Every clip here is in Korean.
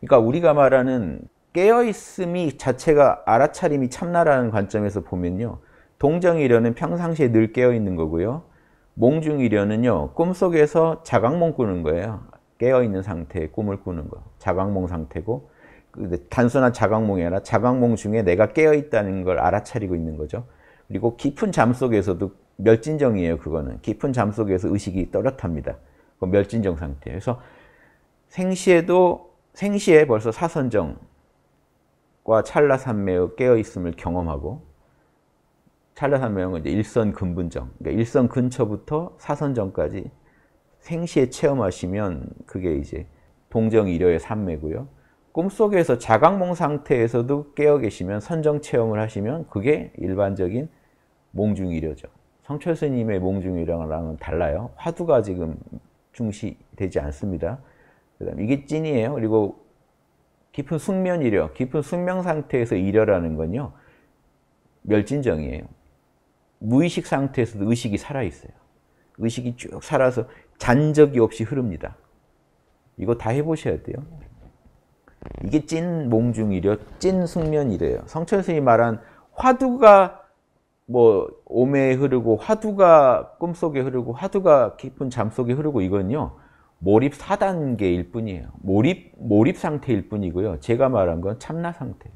그러니까 우리가 말하는 깨어있음이 자체가 알아차림이 참나라는 관점에서 보면요. 동정이려는 평상시에 늘 깨어있는 거고요. 몽중이려는요. 꿈속에서 자각몽 꾸는 거예요. 깨어있는 상태의 꿈을 꾸는 거. 자각몽 상태고 단순한 자각몽이 아니라 자각몽 중에 내가 깨어있다는 걸 알아차리고 있는 거죠. 그리고 깊은 잠 속에서도 멸진정이에요. 그거는. 깊은 잠 속에서 의식이 또렷합니다. 그 멸진정 상태. 그래서 생시에도 생시에 벌써 사선정과 찰나산매의 깨어있음을 경험하고 찰나산매의 일선 근분정, 그러니까 일선 근처부터 사선정까지 생시에 체험하시면 그게 이제 동정이려의 산매고요. 꿈속에서 자각몽 상태에서도 깨어 계시면 선정 체험을 하시면 그게 일반적인 몽중이려죠. 성철 스님의 몽중이랑은 달라요. 화두가 지금 중시되지 않습니다. 그다음 이게 찐이에요. 그리고 깊은 숙면 이력, 깊은 숙면 상태에서 이려라는 건요. 멸진정이에요. 무의식 상태에서도 의식이 살아있어요. 의식이 쭉 살아서 잔적이 없이 흐릅니다. 이거 다 해보셔야 돼요. 이게 찐 몽중이려, 찐 숙면이래요. 성천스이 말한 화두가 뭐 오매에 흐르고 화두가 꿈속에 흐르고 화두가 깊은 잠속에 흐르고 이건요. 몰입 4단계일 뿐이에요. 몰입, 몰입 상태일 뿐이고요. 제가 말한 건 참나 상태.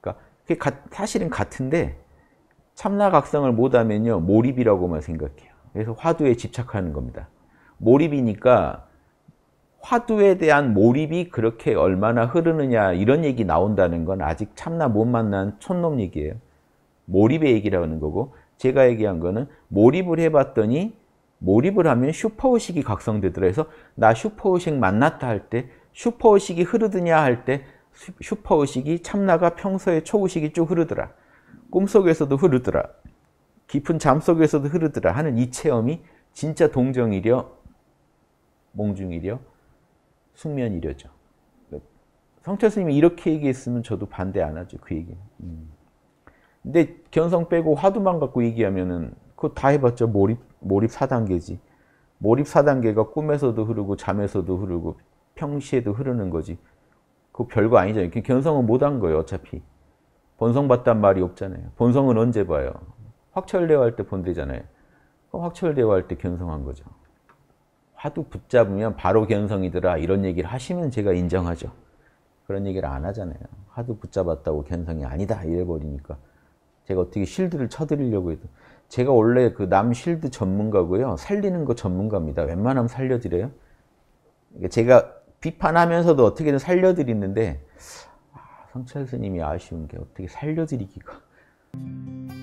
그러니까 가, 사실은 같은데 참나 각성을 못하면요. 몰입이라고만 생각해요. 그래서 화두에 집착하는 겁니다. 몰입이니까 화두에 대한 몰입이 그렇게 얼마나 흐르느냐 이런 얘기 나온다는 건 아직 참나 못 만난 촌놈 얘기예요. 몰입의 얘기라는 거고 제가 얘기한 거는 몰입을 해봤더니 몰입을 하면 슈퍼의식이 각성되더라 해서 나 슈퍼의식 만났다 할 때 슈퍼의식이 흐르드냐 할 때 슈퍼의식이 참나가 평소에 초의식이 쭉 흐르더라. 꿈속에서도 흐르더라. 깊은 잠속에서도 흐르더라 하는 이 체험이 진짜 동정이려 몽중이려 숙면이려죠. 성철 스님이 이렇게 얘기했으면 저도 반대 안 하죠. 그 얘기는. 음. 근데 견성 빼고 화두만 갖고 얘기하면은 그거 다 해봤죠. 몰입, 몰입 4단계지. 몰입 4단계가 꿈에서도 흐르고 잠에서도 흐르고 평시에도 흐르는 거지. 그거 별거 아니잖아요. 견성은 못 한 거예요. 어차피. 본성 봤단 말이 없잖아요. 본성은 언제 봐요? 확철대화할 때 본대잖아요. 확철대화할 때 견성한 거죠. 화두 붙잡으면 바로 견성이더라 이런 얘기를 하시면 제가 인정하죠. 그런 얘기를 안 하잖아요. 화두 붙잡았다고 견성이 아니다 이래버리니까 제가 어떻게 실드를 쳐드리려고 해도 제가 원래 그 남실드 전문가고요. 살리는 거 전문가입니다. 웬만하면 살려드려요. 제가 비판하면서도 어떻게든 살려드리는데 아, 성철 스님이 아쉬운 게 어떻게 살려드리기가...